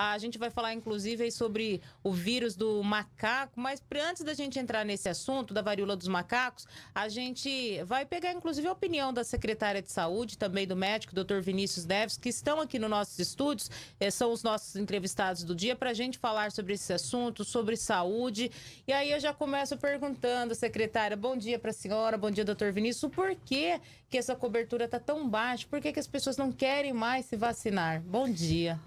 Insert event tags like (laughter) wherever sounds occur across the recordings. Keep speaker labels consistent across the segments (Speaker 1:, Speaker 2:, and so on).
Speaker 1: A gente vai falar, inclusive, sobre o vírus do macaco, mas antes da gente entrar nesse assunto da varíola dos macacos, a gente vai pegar, inclusive, a opinião da secretária de saúde, também do médico, doutor Vinícius Neves, que estão aqui nos nossos estúdios, eh, são os nossos entrevistados do dia, para a gente falar sobre esse assunto, sobre saúde. E aí eu já começo perguntando, secretária, bom dia para a senhora, bom dia, doutor Vinícius, por que, que essa cobertura está tão baixa? Por que, que as pessoas não querem mais se vacinar? Bom dia.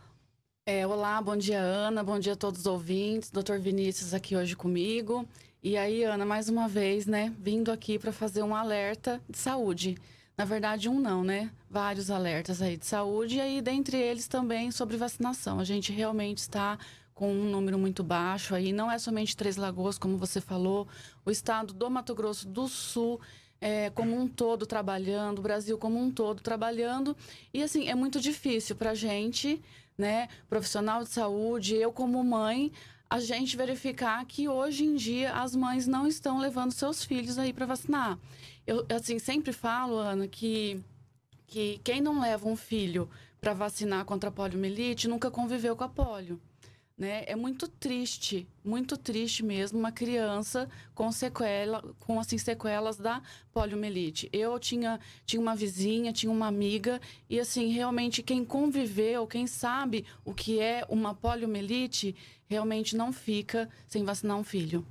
Speaker 2: É, olá, bom dia, Ana. Bom dia a todos os ouvintes. Doutor Vinícius aqui hoje comigo. E aí, Ana, mais uma vez, né, vindo aqui para fazer um alerta de saúde. Na verdade, um não, né? Vários alertas aí de saúde e aí dentre eles também sobre vacinação. A gente realmente está com um número muito baixo aí, não é somente Três Lagoas, como você falou, o estado do Mato Grosso do Sul é, como um todo trabalhando, o Brasil como um todo trabalhando. E assim, é muito difícil para a gente né, profissional de saúde, eu como mãe, a gente verificar que hoje em dia as mães não estão levando seus filhos aí para vacinar. Eu assim sempre falo, Ana, que que quem não leva um filho para vacinar contra a poliomielite nunca conviveu com a polio. Né? É muito triste, muito triste mesmo uma criança com sequela, com assim sequelas da poliomielite. Eu tinha tinha uma vizinha, tinha uma amiga e assim, realmente quem conviveu, quem sabe o que é uma poliomielite, realmente não fica sem vacinar um filho.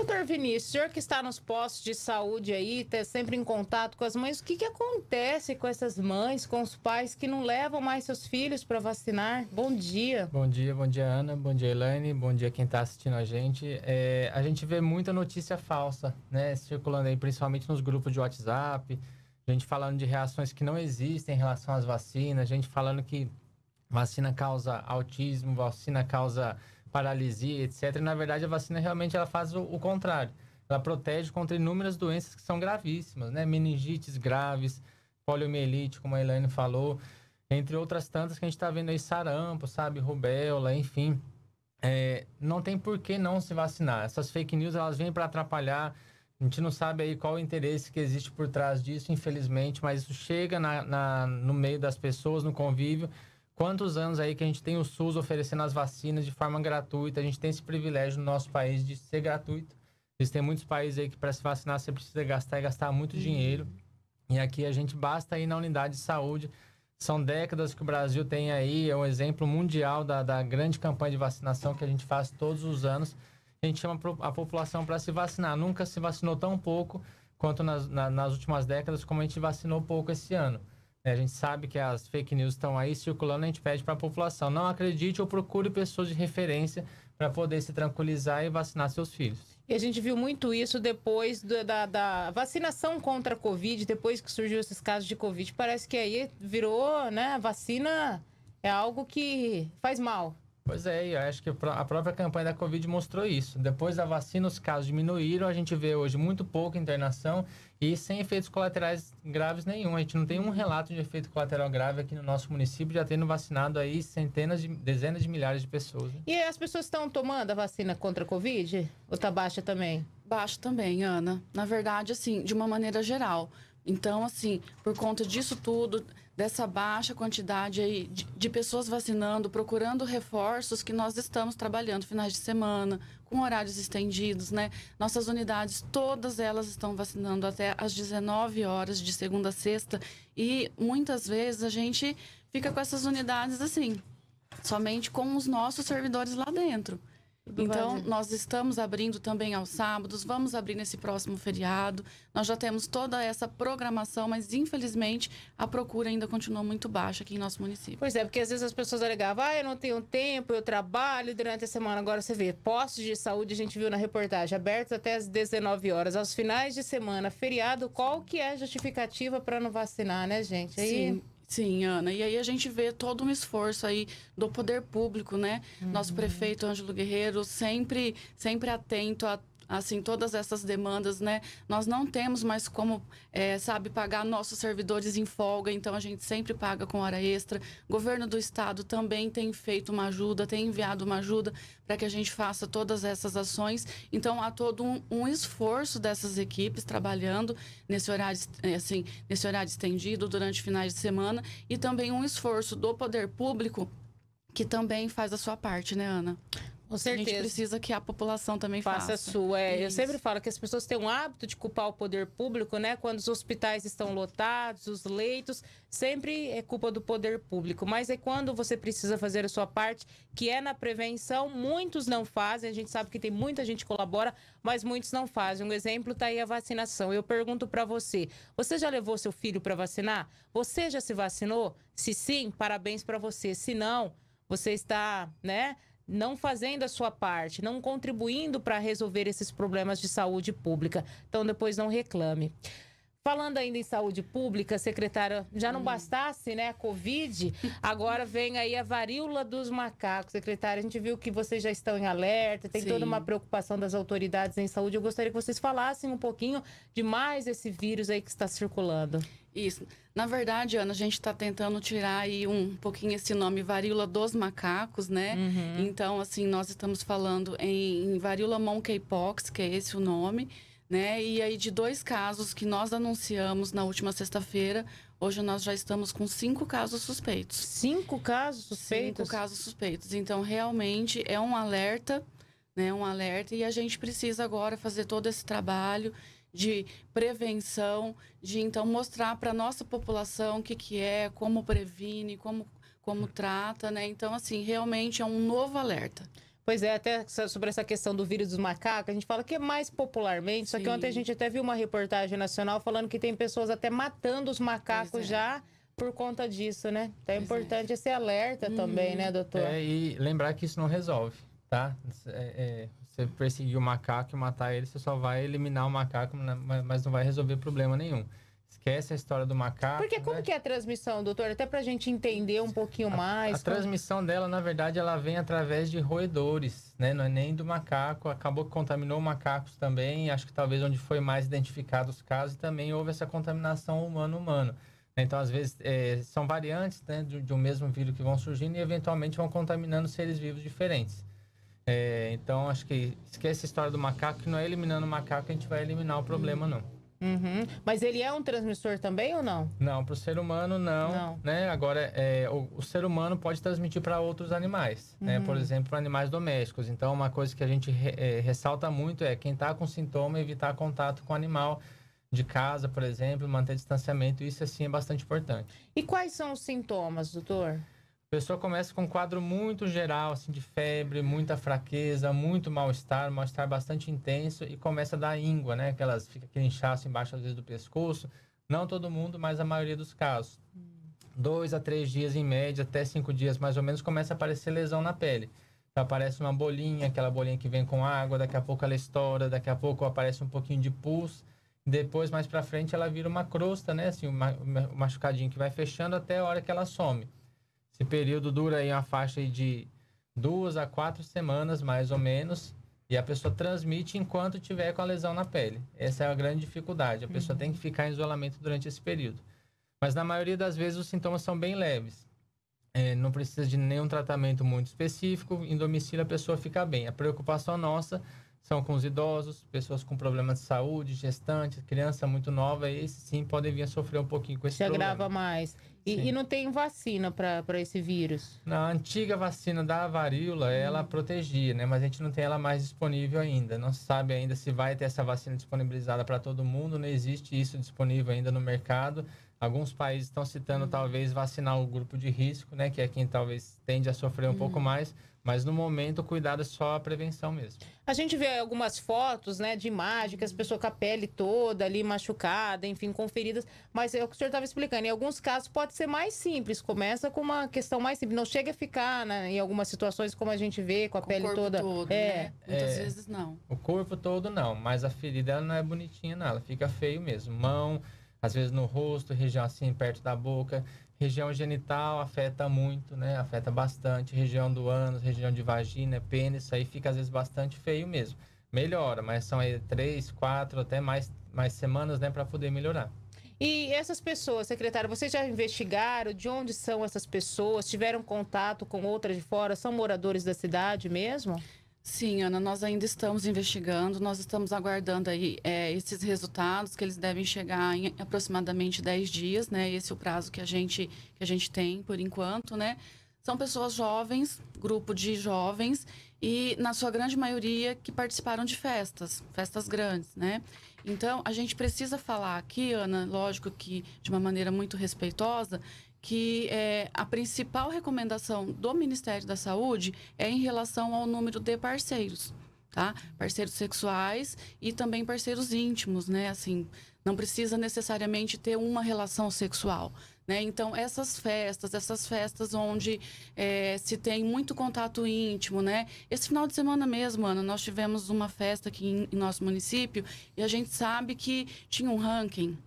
Speaker 1: Doutor Vinícius, o senhor que está nos postos de saúde aí, está sempre em contato com as mães, o que, que acontece com essas mães, com os pais que não levam mais seus filhos para vacinar? Bom dia.
Speaker 3: Bom dia, bom dia, Ana, bom dia, Elaine, bom dia quem está assistindo a gente. É, a gente vê muita notícia falsa, né, circulando aí, principalmente nos grupos de WhatsApp, gente falando de reações que não existem em relação às vacinas, gente falando que vacina causa autismo, vacina causa paralisia, etc. E, na verdade, a vacina realmente ela faz o, o contrário. Ela protege contra inúmeras doenças que são gravíssimas, né? Meningites graves, poliomielite, como a Elaine falou, entre outras tantas que a gente está vendo aí, sarampo, sabe, rubéola, enfim. É, não tem por que não se vacinar. Essas fake news, elas vêm para atrapalhar. A gente não sabe aí qual o interesse que existe por trás disso, infelizmente, mas isso chega na, na, no meio das pessoas, no convívio, Quantos anos aí que a gente tem o SUS oferecendo as vacinas de forma gratuita? A gente tem esse privilégio no nosso país de ser gratuito. Existem muitos países aí que para se vacinar você precisa gastar e gastar muito uhum. dinheiro. E aqui a gente basta ir na unidade de saúde. São décadas que o Brasil tem aí, é um exemplo mundial da, da grande campanha de vacinação que a gente faz todos os anos. A gente chama a população para se vacinar. Nunca se vacinou tão pouco quanto nas, na, nas últimas décadas, como a gente vacinou pouco esse ano. É, a gente sabe que as fake news estão aí circulando, a gente pede para a população não acredite ou procure pessoas de referência para poder se tranquilizar e vacinar seus filhos.
Speaker 1: E a gente viu muito isso depois do, da, da, vacinação contra a Covid, depois que surgiu esses casos de Covid. Parece que aí virou, né? Vacina é algo que faz mal.
Speaker 3: Pois é, eu acho que a própria campanha da Covid mostrou isso. Depois da vacina, os casos diminuíram, a gente vê hoje muito pouca internação e sem efeitos colaterais graves nenhum. A gente não tem um relato de efeito colateral grave aqui no nosso município, já tendo vacinado aí centenas de, dezenas de milhares de pessoas. Né?
Speaker 1: E as pessoas estão tomando a vacina contra a Covid? Ou está baixa também?
Speaker 2: Baixo também, Ana. Na verdade, assim, de uma maneira geral. Então, assim, por conta disso tudo, dessa baixa quantidade aí de, de pessoas vacinando, procurando reforços que nós estamos trabalhando finais de semana, com horários estendidos, né? Nossas unidades, todas elas estão vacinando até às 19 horas de segunda a sexta e muitas vezes a gente fica com essas unidades assim, somente com os nossos servidores lá dentro. Então, nós estamos abrindo também aos sábados, vamos abrir nesse próximo feriado. Nós já temos toda essa programação, mas infelizmente a procura ainda continua muito baixa aqui em nosso município.
Speaker 1: Pois é, porque às vezes as pessoas alegavam, ah, eu não tenho tempo, eu trabalho durante a semana. Agora você vê, postos de saúde, a gente viu na reportagem, abertos até às 19 horas, aos finais de semana, feriado, qual que é a justificativa para não vacinar, né, gente? Aí... É Sim. Sim, Ana. E aí a gente vê todo um esforço aí do poder público,
Speaker 2: né? Uhum. Nosso prefeito Ângelo Guerreiro sempre, sempre atento a assim, todas essas demandas, né? Nós não temos mais como, é, sabe, pagar nossos servidores em folga, então a gente sempre paga com hora extra. O governo do estado também tem feito uma ajuda, tem enviado uma ajuda para que a gente faça todas essas ações. Então há todo um, um esforço dessas equipes trabalhando nesse horário, é, assim, nesse horário estendido durante finais de semana e também um esforço do poder público que também faz a sua parte, né, Ana? Com certeza. A gente precisa que a população também
Speaker 1: faça. Faça a sua. É. Eu sempre falo que as pessoas têm um hábito de culpar o poder público, né? Quando os hospitais estão lotados, os leitos, sempre é culpa do poder público. Mas é quando você precisa fazer a sua parte, que é na prevenção. Muitos não fazem. A gente sabe que tem muita gente que colabora, mas muitos não fazem. Um exemplo está aí a vacinação. Eu pergunto para você: você já levou seu filho para vacinar? Você já se vacinou? Se sim, parabéns para você. Se não, você está, né? não fazendo a sua parte, não contribuindo para resolver esses problemas de saúde pública. Então, depois não reclame. Falando ainda em saúde pública, secretária, já não hum. bastasse, né, a Covid, agora vem aí a varíola dos macacos. Secretária, a gente viu que vocês já estão em alerta, tem Sim. toda uma preocupação das autoridades em saúde. Eu gostaria que vocês falassem um pouquinho de mais esse vírus aí que está circulando. Isso. Na
Speaker 2: verdade, Ana, a gente está tentando tirar aí um pouquinho esse nome varíola dos macacos, né? Uhum. Então, assim, nós estamos falando em, em varíola monkeypox, que é esse o nome né? E aí de dois casos que nós anunciamos na última sexta-feira, hoje nós já estamos com cinco casos suspeitos. Cinco casos suspeitos? Cinco casos suspeitos. Então realmente é um alerta, né? Um alerta e a gente precisa agora fazer todo esse trabalho de prevenção, de então mostrar para nossa população o que que é, como previne, como como trata, né? Então assim, realmente é
Speaker 1: um novo alerta. Pois é, até sobre essa questão do vírus dos macacos, a gente fala que é mais popularmente, Sim. só que ontem a gente até viu uma reportagem nacional falando que tem pessoas até matando os macacos é. já por conta disso, né? Então é pois é. importante é. esse alerta hum. também, né, doutor? É,
Speaker 3: e lembrar que isso não resolve, tá? É, é, você perseguir o macaco e matar ele, você só vai eliminar o macaco, né, mas não vai resolver problema nenhum esquece a história do macaco. Porque
Speaker 1: como né? que é a transmissão, doutor? Até pra gente entender um pouquinho mais. A como... transmissão dela, na verdade, ela
Speaker 3: vem através de roedores, né? Não é nem do macaco. Acabou que contaminou macacos também. Acho que talvez onde foi mais identificado os casos também houve essa contaminação humano-humano. Então, às vezes, é, são variantes né, de, de um mesmo vírus que vão surgindo e, eventualmente, vão contaminando seres vivos diferentes. É, então, acho que esquece a história do macaco, que não é eliminando o macaco que a gente vai eliminar o problema, não.
Speaker 1: Uhum. Mas ele é um transmissor também ou não?
Speaker 3: Não, para o ser humano não. não. Né? Agora, é, o, o, ser humano pode transmitir para outros animais, né? uhum. né? por exemplo, para animais domésticos. Então, uma coisa que a gente re, é, ressalta muito é quem está com sintoma evitar contato com o animal de casa, por exemplo, manter distanciamento. Isso, assim, é bastante importante.
Speaker 1: E quais são os sintomas, doutor?
Speaker 3: A pessoa começa com um quadro muito geral, assim, de febre, muita fraqueza, muito mal-estar, mal-estar bastante intenso e começa a dar íngua, né? Aquelas, fica aquele inchaço embaixo, às vezes, do pescoço. Não todo mundo, mas a maioria dos casos. Hum. Dois a três dias, em média, até cinco dias, mais ou menos, começa a aparecer lesão na pele. Então, aparece uma bolinha, aquela bolinha que vem com água, daqui a pouco ela estoura, daqui a pouco aparece um pouquinho de pus. Depois, mais para frente, ela vira uma crosta, né? Assim, o machucadinho que vai fechando até a hora que ela some. Esse período dura aí uma faixa de duas a quatro semanas, mais ou menos, e a pessoa transmite enquanto tiver com a lesão na pele. Essa é a grande dificuldade. A pessoa uhum. tem que ficar em isolamento durante esse período. Mas na maioria das vezes os sintomas são bem leves. É, não precisa de nenhum tratamento muito específico. Em domicílio a pessoa fica bem. A preocupação nossa são com os idosos, pessoas com problemas de saúde, gestantes, criança muito nova, esses sim podem vir a sofrer um pouquinho com esse Se problema. Se agrava
Speaker 1: mais. E, e, não tem vacina para esse vírus?
Speaker 3: Na antiga vacina da varíola, hum. ela hum. protegia, né? Mas a gente não tem ela mais disponível ainda. Não se sabe ainda se vai ter essa vacina disponibilizada para todo mundo, não existe isso disponível ainda no mercado. Alguns países estão citando hum. talvez vacinar o grupo de risco, né? Que é quem talvez tende a sofrer um hum. pouco mais mas no momento, o cuidado é só a prevenção mesmo.
Speaker 1: A gente vê algumas fotos, né, de imagem, que as pessoas com a pele toda ali machucada, enfim, com feridas. Mas é o que o senhor estava explicando. Em alguns casos pode ser mais simples. Começa com uma questão mais simples. Não chega a ficar né, em algumas situações como a gente vê, com a com pele o corpo toda. Todo, é. Né? Muitas é, vezes não.
Speaker 3: O corpo todo não, mas a ferida ela não é bonitinha, não. Ela fica feio mesmo. Mão, às vezes no rosto, região assim, perto da boca. Região genital afeta muito, né? Afeta bastante. Região do ânus, região de vagina, pênis, aí fica às vezes bastante feio mesmo. Melhora, mas são aí três, quatro, até mais, mais semanas, né, para poder melhorar.
Speaker 1: E essas pessoas, secretário, vocês já investigaram de onde são essas pessoas? Tiveram contato com outras de fora? São moradores da cidade mesmo? Sim, Ana, nós ainda estamos investigando, nós estamos aguardando
Speaker 2: aí é, esses resultados que eles devem chegar em aproximadamente 10 dias, né? Esse é o prazo que a gente, que a gente tem por enquanto, né? São pessoas jovens, grupo de jovens, e na sua grande maioria que participaram de festas, festas grandes, né? Então, a gente precisa falar aqui, Ana, lógico que de uma maneira muito respeitosa, que é, a principal recomendação do Ministério da Saúde é em relação ao número de parceiros, tá? Parceiros sexuais e também parceiros íntimos, né? Assim, não precisa necessariamente ter uma relação sexual. Né? Então, essas festas, essas festas onde é, se tem muito contato íntimo, né? Esse final de semana mesmo, Ana, nós tivemos uma festa aqui em, em nosso município e a gente sabe que tinha um ranking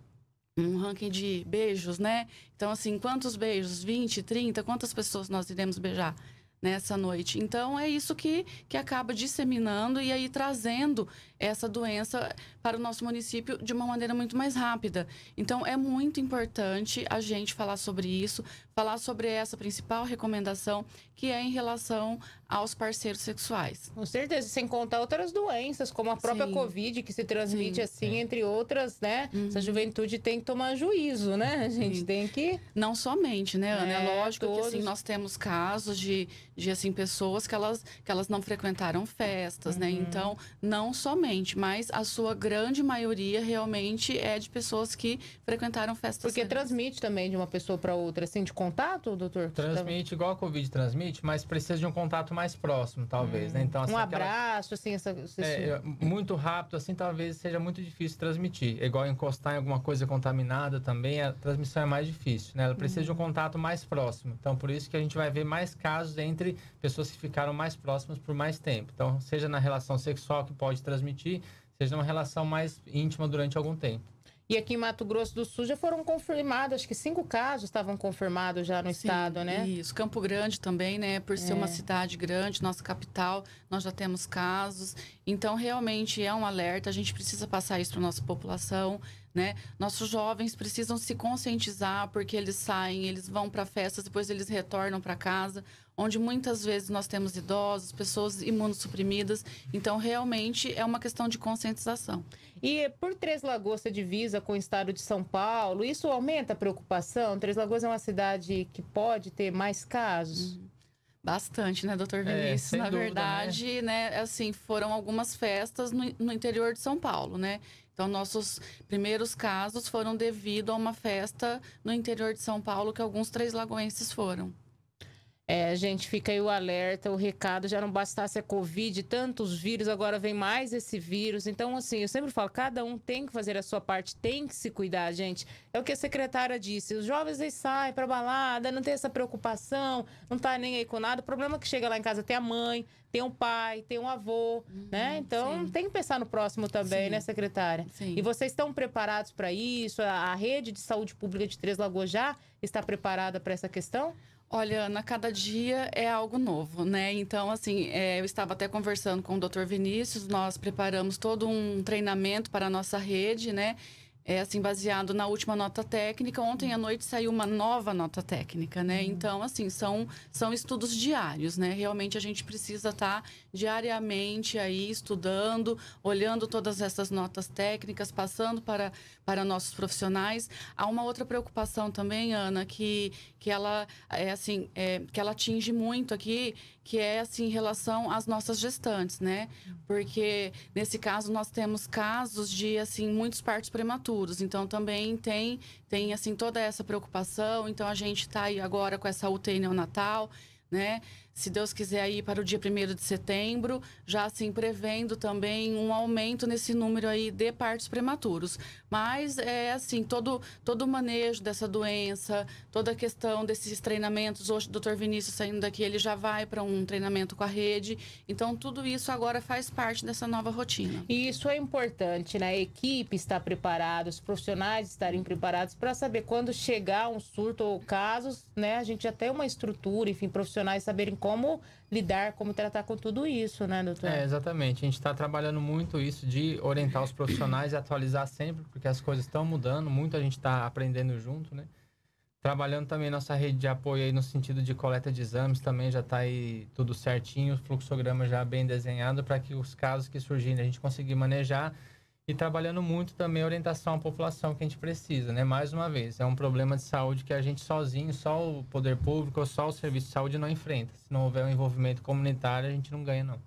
Speaker 2: um ranking de beijos, né? Então, assim, quantos beijos? 20, 30? Quantas pessoas nós iremos beijar nessa noite? Então, é isso que, que acaba disseminando e aí trazendo essa doença para o nosso município de uma maneira muito mais rápida. Então, é muito importante a gente falar sobre isso, falar sobre essa principal recomendação, que é em relação
Speaker 1: aos parceiros sexuais. Com certeza, sem contar outras doenças, como a própria Sim. Covid, que se transmite Sim. assim, é. entre outras, né? Uhum. Essa juventude tem que tomar juízo, né? A gente Sim. tem
Speaker 2: que. Não somente, né, Ana? É, é lógico todos... que assim, nós temos casos de, de assim, pessoas que elas, que elas não frequentaram festas, né? uhum. né? Então, não somente, mas a sua grande maioria realmente é de pessoas que frequentaram festas. Porque transmite também de uma
Speaker 1: pessoa para outra, assim, de contato, doutor? Transmite,
Speaker 3: igual a Covid transmite, mas precisa de um contato mais mais próximo, talvez, né? hum. né? Então, assim, um abraço,
Speaker 1: aquela... assim, essa, é,
Speaker 3: muito rápido, assim, talvez seja muito difícil transmitir. É igual encostar em alguma coisa contaminada também, a transmissão é mais difícil, né? Ela precisa hum. de um hum. contato mais próximo. Então, por isso que a gente vai ver mais casos entre pessoas que ficaram mais próximas por mais tempo. Então, seja na relação sexual que pode transmitir, seja numa relação mais íntima durante algum tempo.
Speaker 1: E aqui em Mato Grosso do Sul já foram confirmados, acho que cinco casos estavam confirmados já no Sim, estado, né? Isso, Campo Grande também, né? Por ser é. uma cidade
Speaker 2: grande, nossa capital, nós já temos casos. Então, realmente é um alerta, a gente precisa passar isso para nossa população né? Nossos jovens precisam se conscientizar porque eles saem, eles vão para festas, depois eles retornam para casa, onde muitas vezes nós temos idosos, pessoas imunossuprimidas. Então, realmente é uma questão de conscientização.
Speaker 1: E por Três Lagoas ser divisa com o estado de São Paulo, isso aumenta a preocupação? Três Lagoas é uma cidade que pode ter mais casos? Uhum. Bastante, né, doutor é, Vinícius? É, Na dúvida, né? verdade,
Speaker 2: né? né? assim, foram algumas festas no, no, interior de São Paulo, né? Então, nossos primeiros casos foram devido a uma festa no interior de
Speaker 1: São Paulo que alguns três lagoenses foram. É, a gente fica aí o alerta, o recado, já não bastasse a Covid, tantos vírus, agora vem mais esse vírus. Então, assim, eu sempre falo, cada um tem que fazer a sua parte, tem que se cuidar, gente. É o que a secretária disse, os jovens eles saem pra balada, não tem essa preocupação, não tá nem aí com nada. O problema é que chega lá em casa tem a mãe, tem um pai, tem um avô, uhum, né? Então, sim. tem que pensar no próximo também, né, sim. né, secretária? Sim. E vocês estão preparados para isso? A, a rede de saúde pública de Três Lagoas já está preparada para essa questão? Olha, Ana, cada dia é algo novo, né? Então,
Speaker 2: assim, é, eu estava até conversando com o Dr. Vinícius, nós preparamos todo um treinamento para a nossa rede, né? é assim baseado na última nota técnica. Ontem à noite saiu uma nova nota técnica, né? Uhum. Então, assim, são, são estudos diários, né? Realmente a gente precisa estar tá diariamente aí estudando, olhando todas essas notas técnicas, passando para, para nossos profissionais. Há uma outra preocupação também, Ana, que, que ela é assim, é, que ela atinge muito aqui, que é assim em relação às nossas gestantes, né? Uhum. Porque nesse caso nós temos casos de assim muitos partos prematuros futuros. Então também tem tem assim toda essa preocupação. Então a gente está aí agora com essa UTI neonatal né? Se Deus quiser ir para o dia 1 de setembro, já assim prevendo também um aumento nesse número aí de partos prematuros. Mas é assim, todo todo o manejo dessa doença, toda a questão desses treinamentos, hoje o doutor Vinícius saindo daqui, ele já vai para um treinamento com
Speaker 1: a rede. Então tudo isso agora faz parte dessa nova rotina. E isso é importante, né? A equipe está preparada, os profissionais estarem preparados para saber quando chegar um surto ou casos, né? A gente já tem uma estrutura, enfim, profissional profissionais saberem como lidar, como tratar com tudo isso, né, doutor? É,
Speaker 3: exatamente. A gente está trabalhando muito isso de orientar os profissionais e atualizar sempre, porque as coisas estão mudando, muito a gente está aprendendo junto, né? Trabalhando também nossa rede de apoio aí no sentido de coleta de exames também já está aí tudo certinho, o fluxograma já bem desenhado para que os casos que surgirem a gente consiga manejar e trabalhando muito também a orientação à população que a gente precisa, né? Mais uma vez, é um problema de saúde que a gente sozinho, só o poder público ou só o serviço de saúde não enfrenta. Se não houver um envolvimento comunitário, a gente não ganha, não.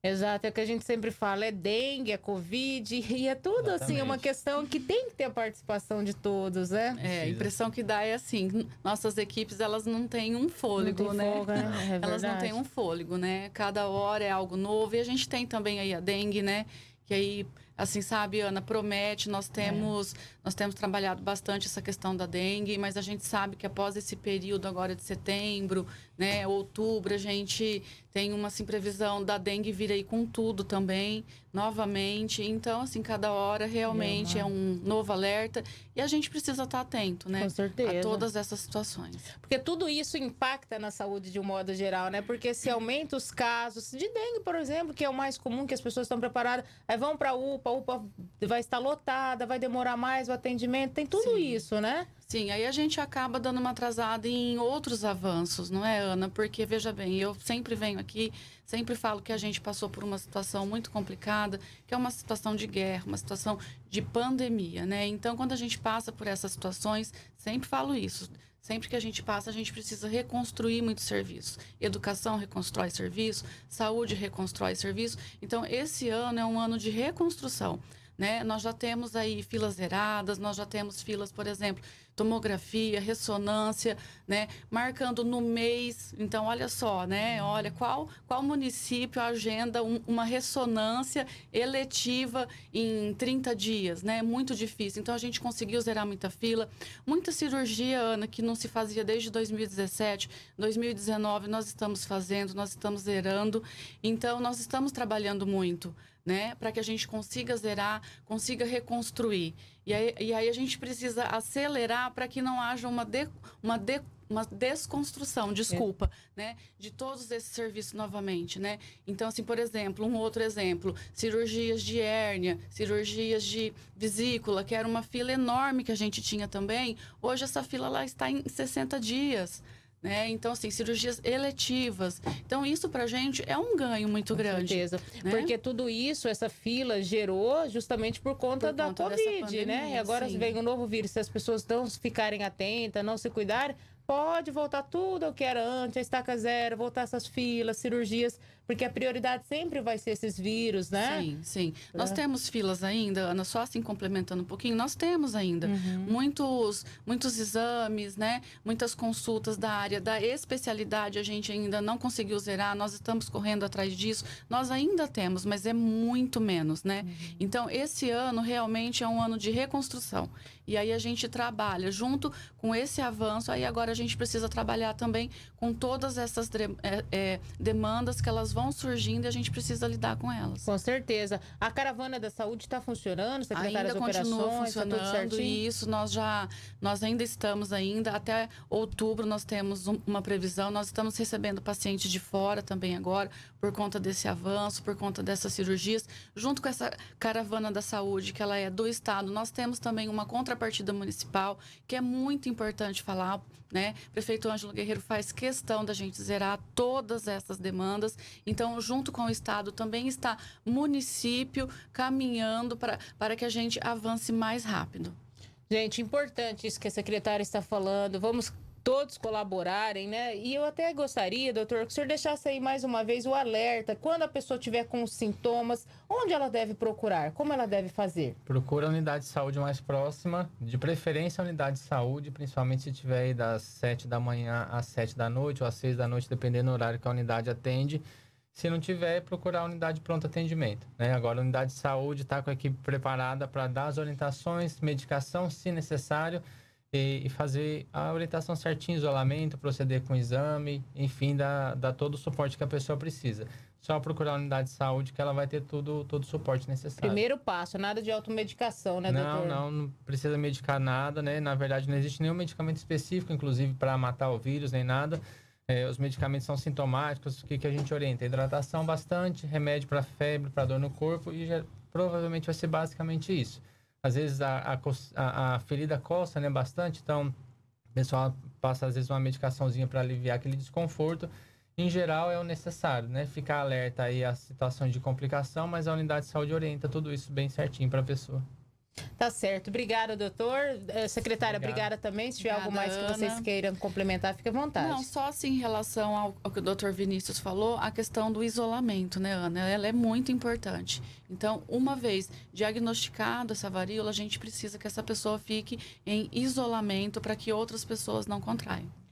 Speaker 1: Exato, é o que a gente sempre fala, é dengue, é covid, e é tudo assim, é Exatamente. assim, uma questão que tem que ter a participação de todos, né? É, a impressão que dá é
Speaker 2: assim, nossas equipes, elas não têm um fôlego, não tem né? Fogo, né? (laughs) É elas não têm um fôlego, né? Cada hora é algo novo, e a gente tem também aí a dengue, né? Que aí assim, sabe, Ana, promete, nós é. temos, é. nós temos trabalhado bastante essa questão da dengue, mas a gente sabe que após esse período agora de setembro, né, outubro, a gente tem uma assim, previsão da dengue vir aí com tudo também, novamente. Então, assim, cada hora realmente é, uma... é um novo alerta. E a gente precisa estar tá atento, né? Com certeza. A todas
Speaker 1: essas situações. Porque tudo isso impacta na saúde de um modo geral, né? Porque se aumenta os casos de dengue, por exemplo, que é o mais comum, que as pessoas estão preparadas, aí vão para UPA, a UPA vai estar lotada, vai demorar mais o atendimento. Tem tudo Sim. isso, né? Sim, aí a gente acaba
Speaker 2: dando uma atrasada em outros avanços, não é, Ana? Porque, veja bem, eu sempre venho aqui, sempre falo que a gente passou por uma situação muito complicada, que é uma situação de guerra, uma situação de pandemia, né? Então, quando a gente passa por essas situações, sempre falo isso. Sempre que a gente passa, a gente precisa reconstruir muitos serviços. Educação reconstrói serviço, saúde reconstrói serviço. Então, esse ano é um ano de reconstrução. Né? Nós já temos aí filas zeradas, nós já temos filas, por exemplo, tomografia, ressonância, né? Marcando no mês. Então, olha só, né? Olha, uhum. qual, qual município agenda um, uma ressonância eletiva em 30 dias, né? Muito difícil. Então, a gente conseguiu zerar muita fila. Muita cirurgia, Ana, que não se fazia desde 2017, 2019, nós estamos fazendo, nós estamos zerando. Então, nós estamos trabalhando muito né? Para que a gente consiga zerar, consiga reconstruir. E aí, e aí a gente precisa acelerar para que não haja uma, de, uma, de, uma desconstrução, desculpa, é. né? De todos esses serviços novamente, né? Então, assim, por exemplo, um outro exemplo, cirurgias de hérnia, cirurgias de vesícula, que era uma fila enorme que a gente tinha também. Hoje essa fila lá está em 60 dias. Né? Então, assim, cirurgias eletivas. Então, isso para a gente
Speaker 1: é um ganho muito Com grande. certeza. Né? Porque tudo isso, essa fila, gerou justamente por conta por da conta Covid, pandemia, né? E agora sim. vem um novo vírus. Se as pessoas não ficarem atentas, não se cuidarem, pode voltar tudo ao que era antes, a estaca zero, voltar essas filas, cirurgias, porque a prioridade sempre vai ser esses vírus, né? Sim, sim. É. Nós temos filas ainda,
Speaker 2: Ana, só assim complementando um pouquinho, nós temos ainda uhum. muitos, muitos exames, né? Muitas consultas da área da especialidade, a gente ainda não conseguiu zerar, nós estamos correndo atrás disso. Nós ainda temos, mas é muito menos, né? Uhum. Então, esse ano realmente é um ano de reconstrução. E aí a gente trabalha junto com esse avanço, aí agora a gente precisa trabalhar também com todas essas é, é, demandas que
Speaker 1: elas vão surgindo e a gente precisa lidar com elas. Com certeza. A caravana da saúde está funcionando, secretária ainda continua funcionando, tá tudo certo isso,
Speaker 2: nós já, nós ainda estamos ainda, até outubro nós temos um, uma previsão, nós estamos recebendo pacientes de fora também agora, por conta desse avanço, por conta dessas cirurgias, junto com essa caravana da saúde, que ela é do Estado, nós temos também uma contra contrapartida municipal, que é muito importante falar, né? prefeito Ângelo Guerreiro faz questão da gente zerar todas essas demandas. Então, junto com o Estado, também está município caminhando para, para
Speaker 1: que a gente avance mais rápido. Gente, importante isso que a secretária está falando. Vamos todos colaborarem, né? E eu até gostaria, doutor, que o senhor deixasse aí mais uma vez o alerta. Quando a pessoa tiver com sintomas, onde ela deve procurar? Como ela deve fazer?
Speaker 3: Procura a unidade de saúde mais próxima, de preferência a unidade de saúde, principalmente se tiver aí das 7 da manhã às 7 da noite ou às 6 da noite, dependendo do horário que a unidade atende. Se não tiver, procurar a unidade de pronto atendimento. Né? Agora, a unidade de saúde está com a equipe preparada para dar as orientações, medicação, se necessário e, fazer a orientação certinha, isolamento, proceder com exame, enfim, dar, dar todo o suporte que a pessoa precisa. Só procurar a unidade de saúde que ela vai ter tudo, todo o suporte necessário. Primeiro
Speaker 1: passo, nada de automedicação, né, não, doutor? Não,
Speaker 3: não precisa medicar nada, né? Na verdade, não existe nenhum medicamento específico, inclusive, para matar o vírus, nem nada. É, os medicamentos são sintomáticos, o que, que a gente orienta? Hidratação bastante, remédio para febre, para dor no corpo, e já, provavelmente vai ser basicamente isso às vezes a, a, a ferida coça né, bastante, então o pessoal passa às vezes uma medicaçãozinha para aliviar aquele desconforto. Em geral é o necessário, né? Ficar alerta aí às situações de complicação, mas a unidade de saúde orienta tudo isso bem certinho para a pessoa.
Speaker 1: Tá certo. Obrigada, doutor. É, secretária, obrigada, obrigada também. Se tiver obrigada, algo mais que Ana. vocês queiram complementar, fique à vontade. Não,
Speaker 2: só assim em relação ao, ao que o doutor Vinícius falou, a questão do isolamento, né, Ana? Ela é muito importante. Então, uma vez diagnosticado essa varíola, a gente precisa que essa pessoa fique em isolamento para que outras pessoas não contraiam.